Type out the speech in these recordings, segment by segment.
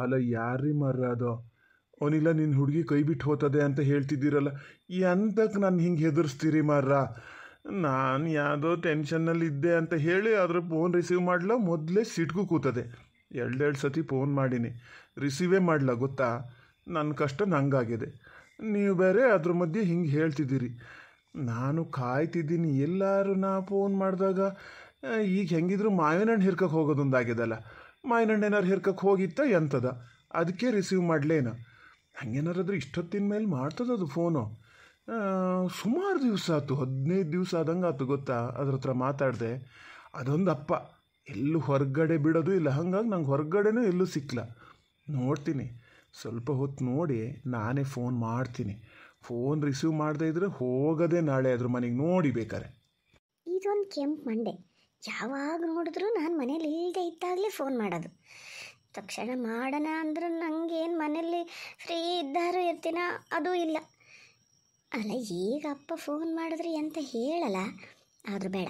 ಅಲ್ಲ ಯಾರ್ರೀ ಮರ್ರ ಅದು ಅವನಿಲ್ಲ ನಿನ್ನ ಹುಡುಗಿ ಕೈ ಬಿಟ್ಟು ಹೋಗ್ತದೆ ಅಂತ ಹೇಳ್ತಿದ್ದೀರಲ್ಲ ಎಂತಕ್ಕೆ ನಾನು ಹಿಂಗೆ ಹೆದರ್ಸ್ತೀರಿ ಮರ್ರ ನಾನು ಯಾವುದೋ ಟೆನ್ಷನ್ನಲ್ಲಿ ಇದ್ದೆ ಅಂತ ಹೇಳಿ ಅದ್ರ ಫೋನ್ ರಿಸೀವ್ ಮಾಡಲ ಮೊದಲೇ ಸಿಟ್ಗೂ ಕೂತದೆ ಎರಡೆರಡು ಸತಿ ಫೋನ್ ಮಾಡೀನಿ ರಿಸೀವೇ ಮಾಡಲ ಗೊತ್ತಾ ನನ್ನ ಕಷ್ಟ ನಂಗಾಗಿದೆ ನೀವು ಬೇರೆ ಅದ್ರ ಮಧ್ಯೆ ಹಿಂಗೆ ಹೇಳ್ತಿದ್ದೀರಿ ನಾನು ಕಾಯ್ತಿದ್ದೀನಿ ಎಲ್ಲರೂ ನಾ ಫೋನ್ ಮಾಡಿದಾಗ ಈಗ ಹೆಂಗಿದ್ರು ಮಾವಿನ ಹಣ್ಣು ಹಿರ್ಕಕ್ಕೆ ಹೋಗೋದೊಂದಾಗಿದೆಲ್ಲ ಮಾಯನಣ್ಣೇನಾರು ಹೆರ್ಕಕ್ಕೆ ಹೋಗಿತ್ತ ಎಂಥದ ಅದಕ್ಕೆ ರಿಸೀವ್ ಮಾಡಲೇನ ಹಂಗೇನಾರಾದ್ರೂ ಇಷ್ಟೊತ್ತಿನ ಮೇಲೆ ಮಾಡ್ತದದು ಫೋನು ಸುಮಾರು ದಿವಸ ಆಯ್ತು ಹದಿನೈದು ದಿವಸ ಆದಂಗೆ ಆಯ್ತು ಗೊತ್ತಾ ಅದ್ರ ಹತ್ರ ಮಾತಾಡಿದೆ ಅದೊಂದು ಅಪ್ಪ ಎಲ್ಲೂ ಹೊರಗಡೆ ಬಿಡೋದು ಇಲ್ಲ ಹಂಗಾಗಿ ನಂಗೆ ಹೊರಗಡೆನೂ ಎಲ್ಲೂ ಸಿಕ್ಕಿಲ್ಲ ನೋಡ್ತೀನಿ ಸ್ವಲ್ಪ ಹೊತ್ತು ನೋಡಿ ನಾನೇ ಫೋನ್ ಮಾಡ್ತೀನಿ ಫೋನ್ ರಿಸೀವ್ ಮಾಡದೇ ಇದ್ರೆ ಹೋಗೋದೇ ನಾಳೆ ಅದ್ರ ಮನೆಗೆ ನೋಡಿ ಬೇಕಾರೆ ಇದೊಂದು ಕೆಂಪು ಮಂಡೆ ಯಾವಾಗ ನೋಡಿದ್ರು ನಾನು ಮನೇಲಿ ಇಲ್ಲದೆ ಇದ್ದಾಗಲೇ ಫೋನ್ ಮಾಡೋದು ತಕ್ಷಣ ಮಾಡೋಣ ಅಂದ್ರೆ ನನಗೇನು ಮನೇಲಿ ಫ್ರೀ ಇದ್ದಾರೂ ಇರ್ತೀನ ಅದು ಇಲ್ಲ ಅಲ್ಲ ಈಗ ಅಪ್ಪ ಫೋನ್ ಮಾಡಿದ್ರಿ ಎಂತ ಹೇಳಲ್ಲ ಆದರೂ ಬೇಡ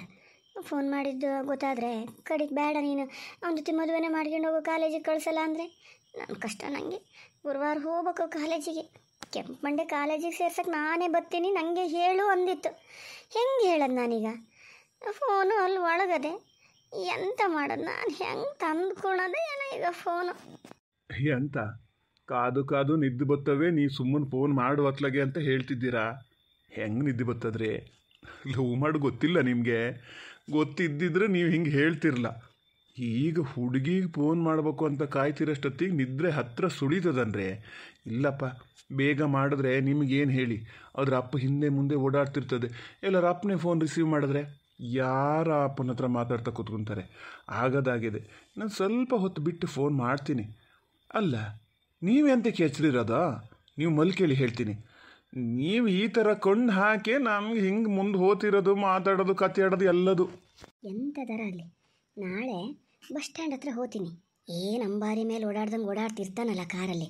ಫೋನ್ ಮಾಡಿದ್ದು ಗೊತ್ತಾದರೆ ಕಡೆಗೆ ಬೇಡ ನೀನು ಅವನ ಜೊತೆ ಮದುವೆನೇ ಮಾಡ್ಕೊಂಡು ಹೋಗೋ ಕಾಲೇಜಿಗೆ ಕಳಿಸಲ್ಲ ಅಂದರೆ ನನ್ನ ಕಷ್ಟ ನನಗೆ ಗುರುವಾರ ಹೋಗ್ಬೇಕು ಕಾಲೇಜಿಗೆ ಕೆಂಪು ಮಂಡೆ ಕಾಲೇಜಿಗೆ ಸೇರ್ಸಕ್ಕೆ ನಾನೇ ಬರ್ತೀನಿ ನನಗೆ ಹೇಳು ಅಂದಿತ್ತು ಹೆಂಗೆ ಹೇಳೋದು ನಾನೀಗ ಫೋನು ಅಲ್ಲಿ ಒಳಗದೆ ಎಂತ ಮಾಡೋದು ನಾನು ಹೆಂಗೆ ತಂದ್ಕೊಳೋದೆ ಏನೋ ಈಗ ಫೋನು ಎಂತ ಕಾದು ಕಾದು ನಿದ್ದು ಬತ್ತವೆ ನೀ ಸುಮ್ಮನೆ ಫೋನ್ ಮಾಡು ಅತ್ಲಾಗೆ ಅಂತ ಹೇಳ್ತಿದ್ದೀರಾ ಹೆಂಗೆ ನಿದ್ದೆ ಬತ್ತದ್ರೆ ಲವ್ ಮಾಡಿ ಗೊತ್ತಿಲ್ಲ ನಿಮಗೆ ಗೊತ್ತಿದ್ದಿದ್ರೆ ನೀವು ಹಿಂಗೆ ಹೇಳ್ತಿರಲ್ಲ ಈಗ ಹುಡುಗಿಗೆ ಫೋನ್ ಮಾಡಬೇಕು ಅಂತ ಕಾಯ್ತಿರೋಷ್ಟೊತ್ತಿಗೆ ನಿದ್ರೆ ಹತ್ತಿರ ಸುಳಿತದನ್ರಿ ಇಲ್ಲಪ್ಪ ಬೇಗ ಮಾಡಿದ್ರೆ ನಿಮಗೇನು ಹೇಳಿ ಅದ್ರ ಅಪ್ಪ ಹಿಂದೆ ಮುಂದೆ ಓಡಾಡ್ತಿರ್ತದೆ ಎಲ್ಲರ ಅಪ್ಪನೇ ಫೋನ್ ರಿಸೀವ್ ಮಾಡಿದ್ರೆ ಯಾರ ಅಪ್ಪನ ಹತ್ರ ಮಾತಾಡ್ತಾ ಕೂತ್ಕೊಂತಾರೆ ಆಗದಾಗಿದೆ ನಾನು ಸ್ವಲ್ಪ ಹೊತ್ತು ಬಿಟ್ಟು ಫೋನ್ ಮಾಡ್ತೀನಿ ಅಲ್ಲ ನೀವೆಂತ ಎಚ್ಚರಿರೋದಾ ನೀವು ಮಲ್ಕೇಳಿ ಹೇಳ್ತೀನಿ ನೀವು ಈ ಥರ ಕೊಂಡು ಹಾಕಿ ನಮ್ಗೆ ಹಿಂಗೆ ಮುಂದೆ ಹೋತಿರೋದು ಮಾತಾಡೋದು ಕತೆ ಎಲ್ಲದು ಎಂಥದರ ಅಲ್ಲಿ ನಾಳೆ ಬಸ್ ಸ್ಟ್ಯಾಂಡ್ ಹತ್ರ ಹೋತೀನಿ ಏನು ಅಂಬಾರಿ ಮೇಲೆ ಓಡಾಡ್ದಂಗೆ ಓಡಾಡ್ತಿರ್ತಾನಲ್ಲ ಕಾರಲ್ಲಿ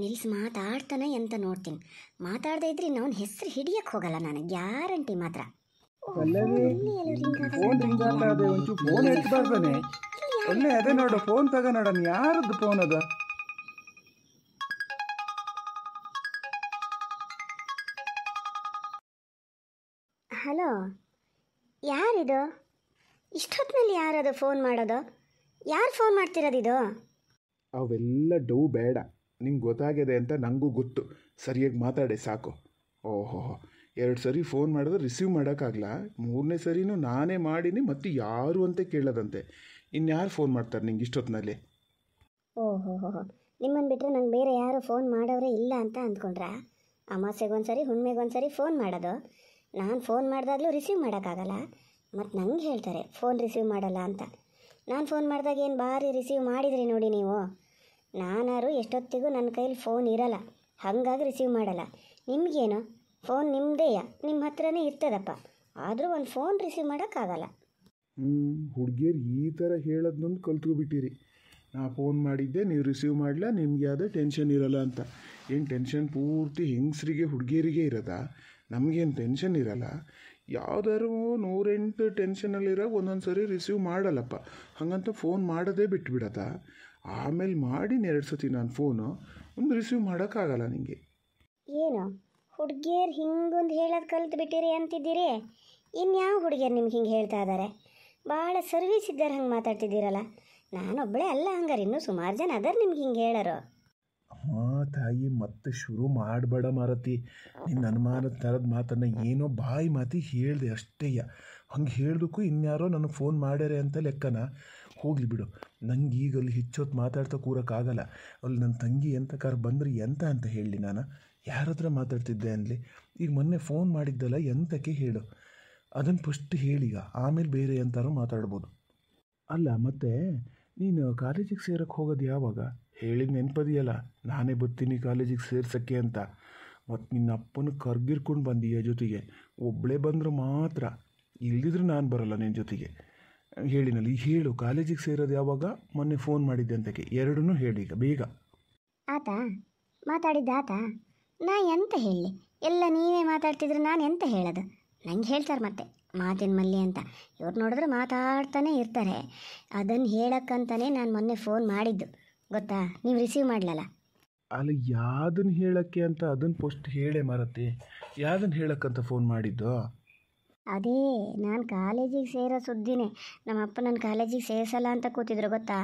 ನಿಲ್ಸಿ ಮಾತಾಡ್ತಾನೆ ಅಂತ ನೋಡ್ತೀನಿ ಮಾತಾಡದೇ ಇದ್ರೆ ಅವನ ಹೆಸರು ಹಿಡಿಯಕ್ಕೆ ಹೋಗಲ್ಲ ನಾನು ಗ್ಯಾರಂಟಿ ಮಾತ್ರ ಫೋನ್ ರಿಂಗ್ ಫೋನ್ ಎತ್ತಬಾರ್ದಾನೆ ಅಲ್ಲೇ ಅದೇ ನೋಡು ಫೋನ್ ತಗ ನೋಡೋಣ ಯಾರದ್ದು ಫೋನ್ ಅದ ಹಲೋ ಯಾರಿದು ಇಷ್ಟೊತ್ತಿನಲ್ಲಿ ಯಾರದು ಫೋನ್ ಮಾಡೋದು ಯಾರು ಫೋನ್ ಮಾಡ್ತಿರೋದಿದು ಅವೆಲ್ಲ ಡೌ ಬೇಡ ನಿಂಗೆ ಗೊತ್ತಾಗಿದೆ ಅಂತ ನನಗೂ ಗೊತ್ತು ಸರಿಯಾಗಿ ಮಾತಾಡಿ ಸಾಕು ಓಹೋ ಎರಡು ಸರಿ ಫೋನ್ ಮಾಡಿದ್ರೆ ರಿಸೀವ್ ಮಾಡೋಕ್ಕಾಗಲ್ಲ ಮೂರನೇ ಸರಿನೂ ನಾನೇ ಮಾಡೀನಿ ಮತ್ತೆ ಯಾರು ಅಂತ ಕೇಳೋದಂತೆ ಇನ್ಯಾರು ಫೋನ್ ಮಾಡ್ತಾರೆ ನಿಂಗೆ ಇಷ್ಟೊತ್ತಿನಲ್ಲಿ ಓಹೋ ಹೋ ಹೋ ನಿಮ್ಮನ್ನು ಬಿಟ್ಟರೆ ನಂಗೆ ಬೇರೆ ಯಾರು ಫೋನ್ ಮಾಡೋರೇ ಇಲ್ಲ ಅಂತ ಅಂದ್ಕೊಂಡ್ರಾ ಅಮಾಸೆಗೆ ಒಂದ್ಸರಿ ಹುಣ್ಮೆಗೆ ಒಂದ್ಸರಿ ಫೋನ್ ಮಾಡೋದು ನಾನು ಫೋನ್ ಮಾಡಿದಾಗಲೂ ರಿಸೀವ್ ಮಾಡೋಕ್ಕಾಗಲ್ಲ ಮತ್ತು ನಂಗೆ ಹೇಳ್ತಾರೆ ಫೋನ್ ರಿಸೀವ್ ಮಾಡಲ್ಲ ಅಂತ ನಾನು ಫೋನ್ ಮಾಡಿದಾಗ ಏನು ಭಾರಿ ರಿಸೀವ್ ಮಾಡಿದ್ರಿ ನೋಡಿ ನೀವು ನಾನಾರು ಎಷ್ಟೊತ್ತಿಗೂ ನನ್ನ ಕೈಲಿ ಫೋನ್ ಇರಲ್ಲ ಹಾಗಾಗಿ ರಿಸೀವ್ ಮಾಡಲ್ಲ ನಿಮಗೇನು ಫೋನ್ ನಿಮ್ಮದೇಯ ನಿಮ್ಮ ಹತ್ರನೇ ಇರ್ತದಪ್ಪ ಆದರೂ ಒಂದು ಫೋನ್ ರಿಸೀವ್ ಮಾಡೋಕ್ಕಾಗಲ್ಲ ಹ್ಞೂ ಹುಡುಗಿಯರು ಈ ಥರ ಹೇಳೋದನ್ನೊಂದು ಬಿಟ್ಟಿರಿ ನಾ ಫೋನ್ ಮಾಡಿದ್ದೆ ನೀವು ರಿಸೀವ್ ಮಾಡಲ್ಲ ನಿಮಗೆ ಯಾವುದೇ ಟೆನ್ಷನ್ ಇರಲ್ಲ ಅಂತ ಏನು ಟೆನ್ಷನ್ ಪೂರ್ತಿ ಹೆಂಗಸರಿಗೆ ಹುಡುಗಿಯರಿಗೆ ಇರದ ನಮಗೇನು ಟೆನ್ಷನ್ ಇರಲ್ಲ ಯಾವ್ದಾದ್ರು ನೂರೆಂಟು ಟೆನ್ಷನಲ್ಲಿರೋ ಒಂದೊಂದು ಸರಿ ರಿಸೀವ್ ಮಾಡಲ್ಲಪ್ಪ ಹಾಗಂತ ಫೋನ್ ಮಾಡೋದೇ ಬಿಟ್ಬಿಡತ್ತ ಆಮೇಲೆ ಮಾಡಿ ಎರಡು ಸತಿ ನಾನು ಫೋನು ಒಂದು ರಿಸೀವ್ ಮಾಡೋಕ್ಕಾಗಲ್ಲ ನಿಮಗೆ ಏನು ಹುಡುಗಿಯರು ಹಿಂಗೊಂದು ಹೇಳೋದು ಕಲ್ತು ಬಿಟ್ಟಿರಿ ಅಂತಿದ್ದೀರಿ ಇನ್ಯಾವ ಹುಡುಗಿಯರು ನಿಮ್ಗೆ ಹಿಂಗೆ ಹೇಳ್ತಾ ಇದ್ದಾರೆ ಭಾಳ ಸರ್ವಿಸ್ ಇದ್ದಾರೆ ಹಂಗೆ ಮಾತಾಡ್ತಿದ್ದೀರಲ್ಲ ನಾನೊಬ್ಬಳೇ ಅಲ್ಲ ಹಂಗಾರೆ ಇನ್ನೂ ಸುಮಾರು ಜನ ಅದಾರ ನಿಮ್ಗೆ ಹಿಂಗೆ ಹೇಳರು ಹಾಂ ತಾಯಿ ಮತ್ತೆ ಶುರು ಮಾಡಬೇಡ ಮಾರತಿ ನಿನ್ನ ಅನುಮಾನದ ಥರದ ಮಾತನ್ನು ಏನೋ ಬಾಯಿ ಮಾತಿ ಹೇಳಿದೆ ಅಷ್ಟೇಯ ಹಂಗೆ ಹೇಳೋದಕ್ಕೂ ಇನ್ಯಾರೋ ನನಗೆ ಫೋನ್ ಮಾಡ್ಯಾರೆ ಅಂತ ಲೆಕ್ಕನ ಹೋಗಲಿ ಬಿಡು ನಂಗೆ ಈಗ ಅಲ್ಲಿ ಹೆಚ್ಚೊತ್ತು ಮಾತಾಡ್ತಾ ಕೂರೋಕ್ಕಾಗಲ್ಲ ಅಲ್ಲಿ ನನ್ನ ತಂಗಿ ಎಂಥ ಕಾರ್ ಬಂದ್ರೆ ಎಂತ ಅಂತ ಹೇಳಲಿ ನಾನು ಯಾರ ಹತ್ರ ಮಾತಾಡ್ತಿದ್ದೆ ಅನ್ಲಿ ಈಗ ಮೊನ್ನೆ ಫೋನ್ ಮಾಡಿದ್ದಲ್ಲ ಎಂತಕ್ಕೆ ಹೇಳು ಅದನ್ನು ಫಸ್ಟ್ ಹೇಳೀಗ ಆಮೇಲೆ ಬೇರೆ ಎಂತಾರು ಮಾತಾಡ್ಬೋದು ಅಲ್ಲ ಮತ್ತೆ ನೀನು ಕಾಲೇಜಿಗೆ ಸೇರಕ್ಕೆ ಹೋಗೋದು ಯಾವಾಗ ಹೇಳಿದ ನೆನಪದಿಯಲ್ಲ ನಾನೇ ಬರ್ತೀನಿ ಕಾಲೇಜಿಗೆ ಸೇರ್ಸೋಕ್ಕೆ ಅಂತ ಮತ್ತು ನಿನ್ನ ಅಪ್ಪನ ಕರ್ಗಿರ್ಕೊಂಡು ಬಂದೀಯ ಜೊತೆಗೆ ಒಬ್ಬಳೇ ಬಂದರೂ ಮಾತ್ರ ಇಲ್ದಿದ್ರೆ ನಾನು ಬರೋಲ್ಲ ನಿನ್ನ ಜೊತೆಗೆ ಹೇಳಿನಲ್ಲಿ ಹೇಳು ಕಾಲೇಜಿಗೆ ಸೇರೋದು ಯಾವಾಗ ಮೊನ್ನೆ ಫೋನ್ ಮಾಡಿದ್ದೆ ಅಂತಕ್ಕೆ ಎರಡನ್ನೂ ಈಗ ಬೇಗ ಆತ ಮಾತಾಡಿದ್ದ ಆತ ನಾ ಎಂತ ಹೇಳಿ ಎಲ್ಲ ನೀವೇ ಮಾತಾಡ್ತಿದ್ರೆ ನಾನು ಎಂತ ಹೇಳೋದು ನಂಗೆ ಹೇಳ್ತಾರೆ ಮತ್ತೆ ಮಾತಿನ ಮಲ್ಲಿ ಅಂತ ಇವ್ರು ನೋಡಿದ್ರೆ ಮಾತಾಡ್ತಾನೆ ಇರ್ತಾರೆ ಅದನ್ನು ಹೇಳಕ್ಕಂತಾನೆ ನಾನು ಮೊನ್ನೆ ಫೋನ್ ಮಾಡಿದ್ದು ಗೊತ್ತಾ ನೀವು ರಿಸೀವ್ ಮಾಡಲಲ್ಲ ಅಲ್ಲಿ ಯಾವ್ದನ್ನ ಹೇಳಕ್ಕೆ ಅಂತ ಅದನ್ನು ಪೋಸ್ಟ್ ಹೇಳೇ ಮರತಿ ಯಾವ್ದನ್ನ ಹೇಳಕ್ಕಂತ ಫೋನ್ ಮಾಡಿದ್ದು ಅದೇ ನಾನು ಕಾಲೇಜಿಗೆ ಸೇರೋ ಸುದ್ದಿನೇ ನಮ್ಮ ಅಪ್ಪ ಕಾಲೇಜಿಗೆ ಸೇರಿಸಲ್ಲ ಅಂತ ಕೂತಿದ್ರು ಗೊತ್ತಾ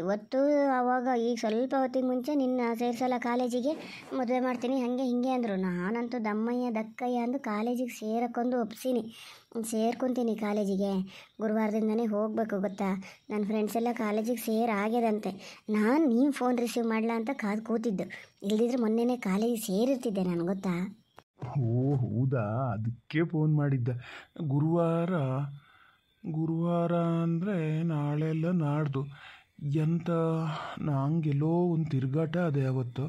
ಇವತ್ತು ಆವಾಗ ಈಗ ಸ್ವಲ್ಪ ಹೊತ್ತಿಗೆ ಮುಂಚೆ ನಿನ್ನ ಸೇರಿಸಲ್ಲ ಕಾಲೇಜಿಗೆ ಮದುವೆ ಮಾಡ್ತೀನಿ ಹಾಗೆ ಹಿಂಗೆ ಅಂದರು ನಾನಂತೂ ದಮ್ಮಯ್ಯ ದಕ್ಕಯ್ಯ ಅಂದು ಕಾಲೇಜಿಗೆ ಸೇರಕ್ಕೊಂದು ಒಪ್ಸೀನಿ ಸೇರ್ಕೊತೀನಿ ಕಾಲೇಜಿಗೆ ಗುರುವಾರದಿಂದನೇ ಹೋಗಬೇಕು ಗೊತ್ತಾ ನನ್ನ ಫ್ರೆಂಡ್ಸ್ ಎಲ್ಲ ಕಾಲೇಜಿಗೆ ಸೇರಾಗ್ಯದಂತೆ ನಾನು ನೀವು ಫೋನ್ ರಿಸೀವ್ ಮಾಡಲ ಅಂತ ಕಾದು ಕೂತಿದ್ದು ಇಲ್ದಿದ್ರೆ ಮೊನ್ನೆನೇ ಕಾಲೇಜಿಗೆ ಸೇರಿರ್ತಿದ್ದೆ ನಾನು ಗೊತ್ತಾ ಓ ಹೌದಾ ಅದಕ್ಕೆ ಫೋನ್ ಮಾಡಿದ್ದ ಗುರುವಾರ ಗುರುವಾರ ಅಂದರೆ ನಾಳೆ ಎಲ್ಲ ನಾಡ್ದು ಎಂತ ನಂಗೆಲ್ಲೋ ಒಂದು ತಿರುಗಾಟ ಅದೇ ಅವತ್ತು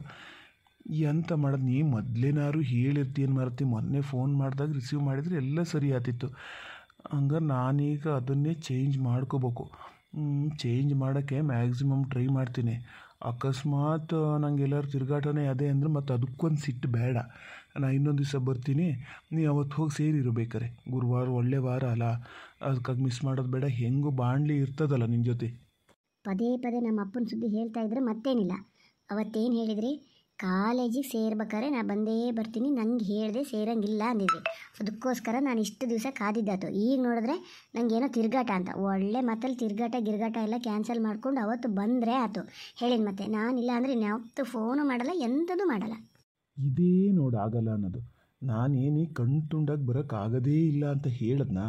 ಎಂತ ಮಾಡೋದು ನೀ ಮೊದಲೇನಾರು ಹೇಳಿರ್ತೀನಿ ಮಾಡ್ತಿ ಮೊನ್ನೆ ಫೋನ್ ಮಾಡಿದಾಗ ರಿಸೀವ್ ಮಾಡಿದರೆ ಎಲ್ಲ ಸರಿ ಆತಿತ್ತು ಹಂಗ ನಾನೀಗ ಅದನ್ನೇ ಚೇಂಜ್ ಮಾಡ್ಕೋಬೇಕು ಚೇಂಜ್ ಮಾಡೋಕ್ಕೆ ಮ್ಯಾಕ್ಸಿಮಮ್ ಟ್ರೈ ಮಾಡ್ತೀನಿ ಅಕಸ್ಮಾತ್ ನಂಗೆಲ್ಲರೂ ತಿರುಗಾಟನೇ ಅದೇ ಅಂದರೆ ಮತ್ತು ಅದಕ್ಕೊಂದು ಸಿಟ್ಟು ಬೇಡ ನಾನು ಇನ್ನೊಂದು ದಿವಸ ಬರ್ತೀನಿ ನೀವು ಅವತ್ತು ಹೋಗಿ ಸೇರಿರಬೇಕಾರೆ ಗುರುವಾರ ಒಳ್ಳೆ ವಾರ ಅಲ್ಲ ಅದಕ್ಕಾಗಿ ಮಿಸ್ ಮಾಡೋದು ಬೇಡ ಹೆಂಗೂ ಬಾಣ್ಲಿ ಇರ್ತದಲ್ಲ ನಿನ್ನ ಜೊತೆ ಪದೇ ಪದೇ ನಮ್ಮ ಅಪ್ಪನ ಸುದ್ದಿ ಹೇಳ್ತಾ ಇದ್ರೆ ಮತ್ತೇನಿಲ್ಲ ಅವತ್ತೇನು ಹೇಳಿದ್ರಿ ಕಾಲೇಜಿಗೆ ಸೇರ್ಬೇಕಾರೆ ನಾನು ಬಂದೇ ಬರ್ತೀನಿ ನಂಗೆ ಹೇಳಿದೆ ಸೇರಂಗಿಲ್ಲ ಅಂದಿದ್ದೆ ಅದಕ್ಕೋಸ್ಕರ ನಾನು ಇಷ್ಟು ದಿವಸ ಕಾದಿದ್ದಾತು ಈಗ ನೋಡಿದ್ರೆ ನನಗೇನೋ ತಿರ್ಗಾಟ ಅಂತ ಒಳ್ಳೆ ಮತ್ತಲ್ಲಿ ತಿರ್ಗಾಟ ಗಿರ್ಗಾಟ ಎಲ್ಲ ಕ್ಯಾನ್ಸಲ್ ಮಾಡ್ಕೊಂಡು ಅವತ್ತು ಬಂದರೆ ಆಯಿತು ಹೇಳಿದ ಮತ್ತೆ ನಾನಿಲ್ಲ ಅಂದರೆ ಇನ್ಯಾವತ್ತೂ ಫೋನು ಮಾಡಲ್ಲ ಎಂಥದ್ದು ಮಾಡಲ್ಲ ಇದೇ ನೋಡಾಗಲ್ಲ ಅನ್ನೋದು ನಾನೇನು ಕಣ್ತುಂಡಾಗಿ ಬರೋಕ್ಕಾಗೋದೇ ಇಲ್ಲ ಅಂತ ಹೇಳದ್ನ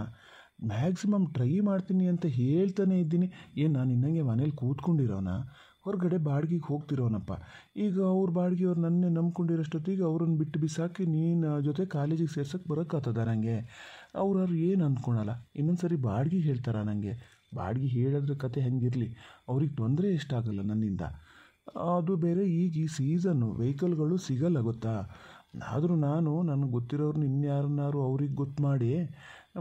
ಮ್ಯಾಕ್ಸಿಮಮ್ ಟ್ರೈ ಮಾಡ್ತೀನಿ ಅಂತ ಹೇಳ್ತಾನೆ ಇದ್ದೀನಿ ಏನು ನಾನು ಇನ್ನಂಗೆ ಮನೇಲಿ ಕೂತ್ಕೊಂಡಿರೋನ ಹೊರಗಡೆ ಬಾಡಿಗೆಗೆ ಹೋಗ್ತಿರೋನಪ್ಪ ಈಗ ಅವ್ರ ಅವ್ರು ನನ್ನೇ ನಂಬ್ಕೊಂಡಿರೋಷ್ಟೊತ್ತಿಗೆ ಅವ್ರನ್ನ ಬಿಟ್ಟು ಬಿಸಾಕಿ ನೀನು ಜೊತೆ ಕಾಲೇಜಿಗೆ ಸೇರ್ಸೋಕ್ಕೆ ಬರೋಕ್ಕಾಗ್ತದ ನನಗೆ ಅವ್ರವ್ರು ಏನು ಅಂದ್ಕೊಳಲ್ಲ ಇನ್ನೊಂದು ಸರಿ ಬಾಡಿಗೆ ಹೇಳ್ತಾರ ನನಗೆ ಬಾಡಿಗೆ ಹೇಳೋದ್ರ ಕತೆ ಹೆಂಗಿರಲಿ ಅವ್ರಿಗೆ ತೊಂದರೆ ಎಷ್ಟಾಗಲ್ಲ ನನ್ನಿಂದ ಅದು ಬೇರೆ ಈಗ ಈ ಸೀಸನ್ನು ವೆಹಿಕಲ್ಗಳು ಸಿಗಲ್ಲ ಗೊತ್ತಾ ಆದರೂ ನಾನು ನನಗೆ ಗೊತ್ತಿರೋರ್ನ ಇನ್ಯಾರನ್ನಾರು ಅವ್ರಿಗೆ ಗೊತ್ತು ಮಾಡಿ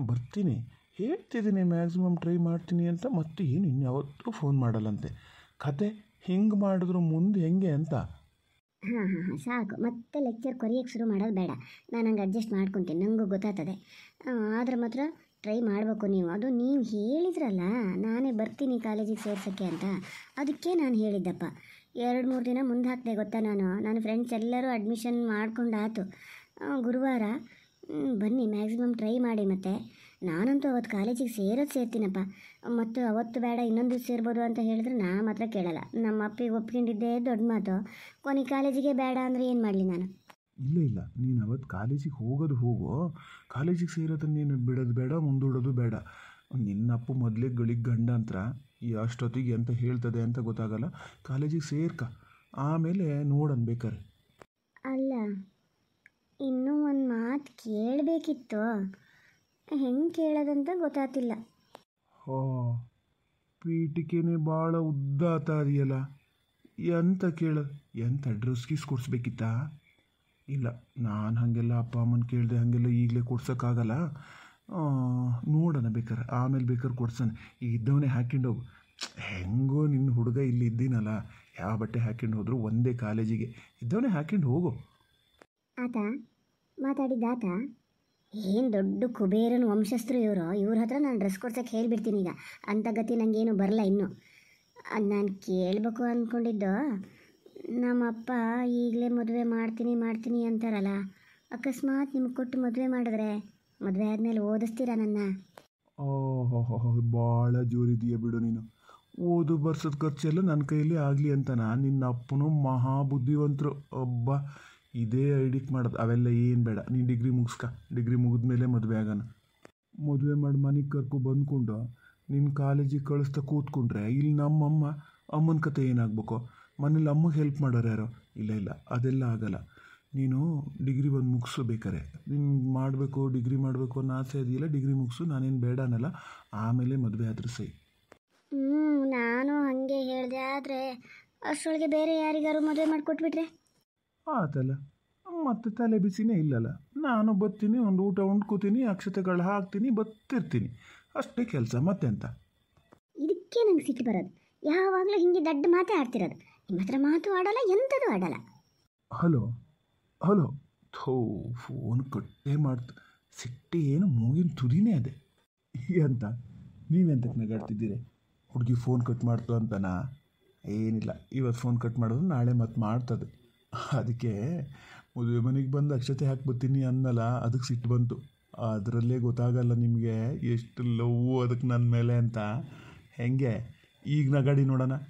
ಬರ್ತೀನಿ ಹೇಳ್ತಿದ್ದೀನಿ ಮ್ಯಾಕ್ಸಿಮಮ್ ಟ್ರೈ ಮಾಡ್ತೀನಿ ಅಂತ ಮತ್ತೆ ಏನು ಇನ್ಯಾವತ್ತೂ ಫೋನ್ ಮಾಡಲ್ಲಂತೆ ಕತೆ ಹಿಂಗೆ ಮಾಡಿದ್ರು ಮುಂದೆ ಹೆಂಗೆ ಅಂತ ಹಾಂ ಹಾಂ ಹಾಂ ಸಾಕು ಮತ್ತೆ ಲೆಕ್ಚರ್ ಕೊರಿಯಕ್ಕೆ ಶುರು ಮಾಡೋದು ಬೇಡ ನಾನು ಹಂಗೆ ಅಡ್ಜಸ್ಟ್ ಮಾಡ್ಕೊತೀನಿ ನನಗೂ ಗೊತ್ತಾಗ್ತದೆ ಆದ್ರೆ ಮಾತ್ರ ಟ್ರೈ ಮಾಡಬೇಕು ನೀವು ಅದು ನೀವು ಹೇಳಿದ್ರಲ್ಲ ನಾನೇ ಬರ್ತೀನಿ ಕಾಲೇಜಿಗೆ ಸೇರ್ಸೋಕ್ಕೆ ಅಂತ ಅದಕ್ಕೆ ನಾನು ಹೇಳಿದ್ದಪ್ಪ ಎರಡು ಮೂರು ದಿನ ಮುಂದೆ ಹಾಕಿದೆ ಗೊತ್ತಾ ನಾನು ನನ್ನ ಫ್ರೆಂಡ್ಸ್ ಎಲ್ಲರೂ ಅಡ್ಮಿಷನ್ ಮಾಡ್ಕೊಂಡು ಗುರುವಾರ ಬನ್ನಿ ಮ್ಯಾಕ್ಸಿಮಮ್ ಟ್ರೈ ಮಾಡಿ ಮತ್ತೆ ನಾನಂತೂ ಅವತ್ತು ಕಾಲೇಜಿಗೆ ಸೇರೋದು ಸೇರ್ತೀನಪ್ಪ ಮತ್ತು ಅವತ್ತು ಬೇಡ ಇನ್ನೊಂದು ಸೇರ್ಬೋದು ಅಂತ ಹೇಳಿದ್ರೆ ನಾ ಮಾತ್ರ ಕೇಳಲ್ಲ ನಮ್ಮ ಅಪ್ಪಿಗೆ ಒಪ್ಕೊಂಡಿದ್ದೇ ದೊಡ್ಡ ಮಾತು ಕೊನೆ ಕಾಲೇಜಿಗೆ ಬೇಡ ಅಂದರೆ ಏನು ಮಾಡಲಿ ನಾನು ಇಲ್ಲ ಇಲ್ಲ ನೀನು ಅವತ್ತು ಕಾಲೇಜಿಗೆ ಹೋಗೋದು ಹೋಗು ಕಾಲೇಜಿಗೆ ಸೇರೋದನ್ನ ನೀನು ಬಿಡೋದು ಬೇಡ ಮುಂದೂಡೋದು ಬೇಡ ನಿನ್ನಪ್ಪು ಮೊದಲೇ ಗಳಿಗೆ ಗಂಡ ಅಷ್ಟೊತ್ತಿಗೆ ಎಂತ ಹೇಳ್ತದೆ ಅಂತ ಗೊತ್ತಾಗಲ್ಲ ಕಾಲೇಜಿಗೆ ಸೇರ್ಕ ಆಮೇಲೆ ನೋಡನ್ ಬೇಕಾರೆ ಅಲ್ಲ ಇನ್ನೂ ಒಂದು ಮಾತು ಕೇಳಬೇಕಿತ್ತು ಹೆಂಗೆ ಕೇಳೋದಂತ ಗೊತ್ತಾತಿಲ್ಲ ಓ ಪೀಠಿಕೆನೆ ಭಾಳ ಉದ್ದಾತ ಅದೆಯಲ್ಲ ಎಂತ ಕೇಳು ಎಂಥ ಡ್ರೆಸ್ ಗೀಸ್ ಕೊಡಿಸ್ಬೇಕಿತ್ತಾ ಇಲ್ಲ ನಾನು ಹಾಗೆಲ್ಲ ಅಪ್ಪ ಅಮ್ಮನ ಕೇಳಿದೆ ಹಾಗೆಲ್ಲ ಈಗಲೇ ಕೊಡ್ಸೋಕ್ಕಾಗಲ್ಲ ನೋಡೋಣ ಬೇಕಾರೆ ಆಮೇಲೆ ಬೇಕಾರೆ ಕೊಡ್ಸೋಣ ಈಗ ಇದ್ದವನೇ ಹಾಕ್ಕೊಂಡು ಹೋಗು ಹೆಂಗೋ ನಿನ್ನ ಹುಡುಗ ಇಲ್ಲಿ ಇದ್ದೀನಲ್ಲ ಯಾವ ಬಟ್ಟೆ ಹಾಕ್ಕೊಂಡು ಹೋದ್ರು ಒಂದೇ ಕಾಲೇಜಿಗೆ ಇದ್ದವನೇ ಹಾಕ್ಕೊಂಡು ಹೋಗು ಆತ ಮಾತಾಡಿದ್ದಾತ ಏನು ದೊಡ್ಡ ಕುಬೇರನ ವಂಶಸ್ಥರು ಇವರು ಇವ್ರ ಹತ್ರ ನಾನು ಡ್ರೆಸ್ ಕೊಡ್ಸಕ್ಕೆ ಹೇಳಿಬಿಡ್ತೀನಿ ಈಗ ಅಂಥ ಗತಿ ನನಗೇನು ಬರಲ್ಲ ಇನ್ನೂ ನಾನು ಕೇಳಬೇಕು ಅಂದ್ಕೊಂಡಿದ್ದು ನಮ್ಮಪ್ಪ ಈಗಲೇ ಮದುವೆ ಮಾಡ್ತೀನಿ ಮಾಡ್ತೀನಿ ಅಂತಾರಲ್ಲ ಅಕಸ್ಮಾತ್ ನಿಮ್ಗೆ ಕೊಟ್ಟು ಮದುವೆ ಮಾಡಿದ್ರೆ ಮದುವೆ ಆದ್ಮೇಲೆ ಓದಿಸ್ತೀರಾ ನನ್ನ ಓಹೋ ಭಾಳ ಜೋರಿದೆಯಾ ಬಿಡು ನೀನು ಓದು ಬರ್ಸೋದು ಖರ್ಚೆಲ್ಲ ನನ್ನ ಕೈಯಲ್ಲಿ ಆಗಲಿ ಅಂತಾನ ನಿನ್ನ ಅಪ್ಪನು ಮಹಾ ಬುದ್ಧಿವಂತರು ಒಬ್ಬ ಇದೇ ಐಡಿಕ್ ಮಾಡೋದು ಅವೆಲ್ಲ ಏನು ಬೇಡ ನೀನು ಡಿಗ್ರಿ ಮುಗಿಸ್ಕ ಡಿಗ್ರಿ ಮುಗಿದ್ಮೇಲೆ ಮದುವೆ ಆಗೋಣ ಮದುವೆ ಮಾಡಿ ಮನೆಗೆ ಕರ್ಕೊ ಬಂದ್ಕೊಂಡು ನಿನ್ನ ಕಾಲೇಜಿಗೆ ಕಳಿಸ್ತಾ ಕೂತ್ಕೊಂಡ್ರೆ ಇಲ್ಲಿ ನಮ್ಮಮ್ಮ ಅಮ್ಮನ ಕತೆ ಏನಾಗಬೇಕು ಮನೇಲಿ ಅಮ್ಮಗೆ ಹೆಲ್ಪ್ ಮಾಡೋರು ಯಾರೋ ಇಲ್ಲ ಇಲ್ಲ ಅದೆಲ್ಲ ಆಗಲ್ಲ ನೀನು ಡಿಗ್ರಿ ಬಂದು ಮುಗಿಸು ಬೇಕಾರೆ ಮಾಡಬೇಕು ಡಿಗ್ರಿ ಮಾಡಬೇಕು ಅನ್ನೋ ಆಸೆ ಇದೆಯಲ್ಲ ಡಿಗ್ರಿ ಮುಗಿಸು ನಾನೇನು ಬೇಡ ಅನ್ನಲ್ಲ ಆಮೇಲೆ ಮದುವೆ ಆದರೂ ಸೈ ಹ್ಞೂ ನಾನು ಹಾಗೆ ಹೇಳಿದೆ ಆದರೆ ಅಷ್ಟೊಳಗೆ ಬೇರೆ ಯಾರಿಗಾರು ಮದುವೆ ಮಾಡಿಕೊಟ್ಬಿಟ್ರೆ ಆತಲ್ಲ ಮತ್ತೆ ತಲೆ ಬಿಸಿನೇ ಇಲ್ಲಲ್ಲ ನಾನು ಬರ್ತೀನಿ ಒಂದು ಊಟ ಉಂಡ್ಕೋತೀನಿ ಅಕ್ಷತೆಗಳು ಹಾಕ್ತೀನಿ ಬತ್ತಿರ್ತೀನಿ ಅಷ್ಟೇ ಕೆಲಸ ಮತ್ತೆ ಅಂತ ಇದಕ್ಕೆ ನಂಗೆ ಸಿಟ್ಟು ಬರೋದು ಯಾವಾಗಲೂ ಹಿಂಗೆ ದಡ್ಡ ಮಾತೇ ಆಡ್ತಿರೋದು ನಿಮ್ಮ ಹತ್ರ ಮಾತು ಆಡಲ್ಲ ಎಂಥದ್ದು ಆಡಲ್ಲ ಹಲೋ ಹಲೋ ಥೋ ಫೋನ್ ಕಟ್ಟೇ ಮಾಡ್ತು ಸಿಟ್ಟೆ ಏನು ಮೂಗಿನ ತುದಿನೇ ಅದೇ ಅಂತ ನೀವೆಂತಕ್ಕೆ ನಗಾಡ್ತಿದ್ದೀರಿ ಹುಡುಗಿ ಫೋನ್ ಕಟ್ ಮಾಡ್ತು ಅಂತನಾ ಏನಿಲ್ಲ ಇವತ್ತು ಫೋನ್ ಕಟ್ ಮಾಡಿದ್ರೆ ನಾಳೆ ಮತ್ತೆ ಮಾಡ್ತದೆ ಅದಕ್ಕೆ ಮದುವೆ ಮನೆಗೆ ಬಂದು ಅಕ್ಷತೆ ಹಾಕ್ಬಿಡ್ತೀನಿ ಅನ್ನಲ್ಲ ಅದಕ್ಕೆ ಸಿಟ್ಟು ಬಂತು ಅದರಲ್ಲೇ ಗೊತ್ತಾಗಲ್ಲ ನಿಮಗೆ ಎಷ್ಟು ಲವ್ ಅದಕ್ಕೆ ನನ್ನ ಮೇಲೆ ಅಂತ ಹೆಂಗೆ ಈಗ ನಗಾಡಿ ನೋಡೋಣ